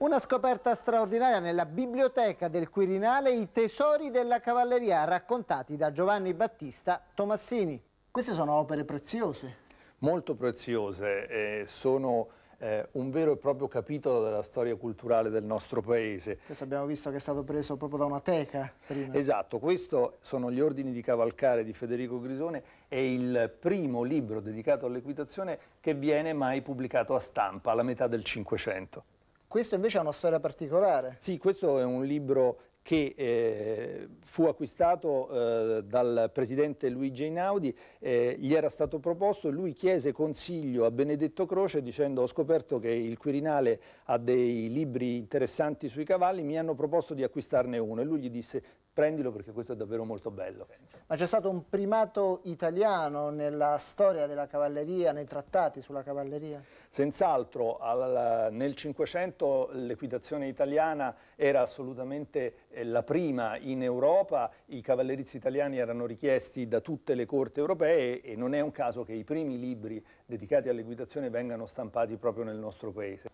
Una scoperta straordinaria nella biblioteca del Quirinale, i tesori della cavalleria raccontati da Giovanni Battista Tomassini. Queste sono opere preziose. Molto preziose, eh, sono eh, un vero e proprio capitolo della storia culturale del nostro paese. Questo abbiamo visto che è stato preso proprio da una teca prima. Esatto, questi sono gli ordini di cavalcare di Federico Grisone, è il primo libro dedicato all'equitazione che viene mai pubblicato a stampa alla metà del Cinquecento. Questo invece è una storia particolare. Sì, questo è un libro che eh, fu acquistato eh, dal presidente Luigi Einaudi, eh, gli era stato proposto e lui chiese consiglio a Benedetto Croce dicendo ho scoperto che il Quirinale ha dei libri interessanti sui cavalli, mi hanno proposto di acquistarne uno e lui gli disse prendilo perché questo è davvero molto bello. Ma c'è stato un primato italiano nella storia della cavalleria, nei trattati sulla cavalleria? Senz'altro, nel 500 l'equitazione italiana era assolutamente eh, la prima in Europa, i cavallerizi italiani erano richiesti da tutte le corti europee e non è un caso che i primi libri dedicati all'equitazione vengano stampati proprio nel nostro paese.